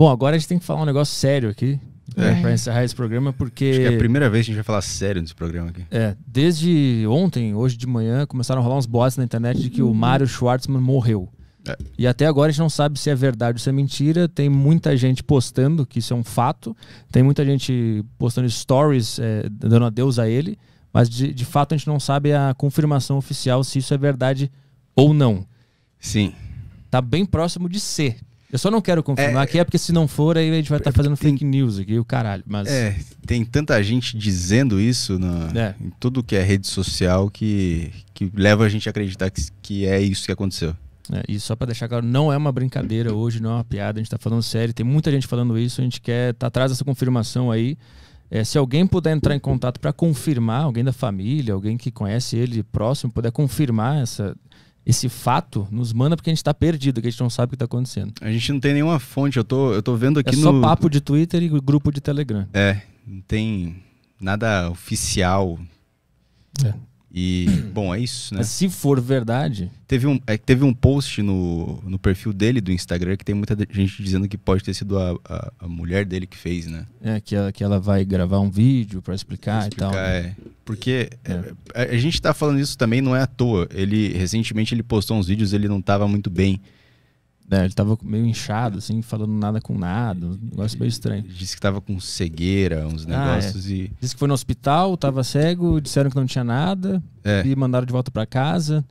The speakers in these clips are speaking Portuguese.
Bom, agora a gente tem que falar um negócio sério aqui. Né, é. Né, para encerrar esse programa, porque. Acho que é a primeira vez que a gente vai falar sério nesse programa aqui. É, desde ontem, hoje de manhã, começaram a rolar uns boatos na internet de que o Mário Schwartzman morreu. É. E até agora a gente não sabe se é verdade ou se é mentira. Tem muita gente postando que isso é um fato. Tem muita gente postando stories é, dando adeus a ele. Mas de, de fato a gente não sabe a confirmação oficial se isso é verdade ou não. Sim. Tá bem próximo de ser. Eu só não quero confirmar é, aqui, é porque se não for, aí a gente vai estar tá é, fazendo tem, fake news aqui, o caralho. Mas... É, tem tanta gente dizendo isso na, é. em tudo que é rede social que, que leva a gente a acreditar que, que é isso que aconteceu. É, e só para deixar claro, não é uma brincadeira hoje, não é uma piada, a gente está falando sério, tem muita gente falando isso, a gente quer estar tá atrás dessa confirmação aí. É, se alguém puder entrar em contato para confirmar, alguém da família, alguém que conhece ele próximo, puder confirmar essa, esse fato nos manda porque a gente está perdido, que a gente não sabe o que está acontecendo. A gente não tem nenhuma fonte, eu tô, eu tô vendo aqui é só no... papo de Twitter e grupo de Telegram. É, não tem nada oficial. É. E, bom, é isso, né? Mas se for verdade. Teve um, é, teve um post no, no perfil dele do Instagram que tem muita gente dizendo que pode ter sido a, a, a mulher dele que fez, né? É, que ela, que ela vai gravar um vídeo para explicar, explicar, e tal. Né? É. Porque é, é. a, a, gente tá falando isso também, não é à toa. Ele, recentemente, ele postou uns vídeos, ele não tava muito bem. É, ele tava meio inchado, assim, falando nada com nada, um negócio meio estranho. Disse que tava com cegueira, uns negócios ah, é. e. Disse que foi no hospital, tava cego, disseram que não tinha nada é. e mandaram de volta para casa.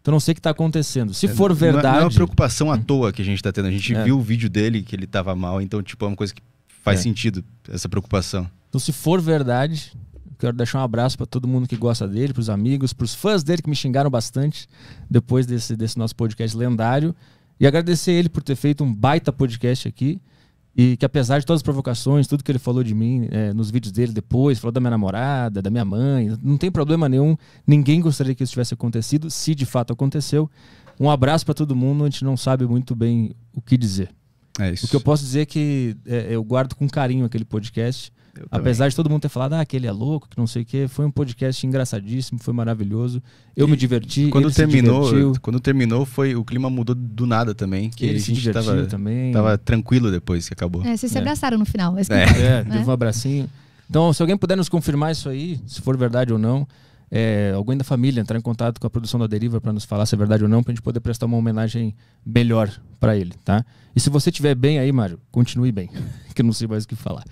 Então não sei o que tá acontecendo. Se é, for verdade. É- não é uma preocupação à hum. toa que a gente tá tendo. A gente é. viu o vídeo dele que ele tava mal, então, tipo, é uma coisa que faz é. sentido essa preocupação. Então, se for verdade, quero deixar um abraço para todo mundo que gosta dele, para os amigos, para os fãs dele que me xingaram bastante depois desse, desse nosso podcast lendário. E agradecer ele por ter feito um baita podcast aqui. E que apesar de todas as provocações, tudo que ele falou de mim é, nos vídeos dele depois, falou da minha namorada, da minha mãe, não tem problema nenhum. Ninguém gostaria que isso tivesse acontecido, se de fato aconteceu. Um abraço para todo mundo, a gente não sabe muito bem o que dizer. É isso. O que eu posso dizer é que é, eu guardo com carinho aquele podcast. Eu Apesar também. de todo mundo ter falado, ah, aquele é louco, que não sei o quê, foi um podcast engraçadíssimo, foi maravilhoso. Eu e me diverti. Quando terminou, quando terminou, foi o clima mudou do nada também. Que ele a gente tava, também. tava tranquilo depois que acabou. É, vocês se é. abraçaram é. no final. É, é, é. Né? um abracinho. Então, se alguém puder nos confirmar isso aí, se for verdade ou não, é, alguém da família entrar em contato com a produção da Deriva para nos falar se é verdade ou não, para a gente poder prestar uma homenagem melhor para ele, tá? E se você estiver bem aí, Mário, continue bem, que eu não sei mais o que falar.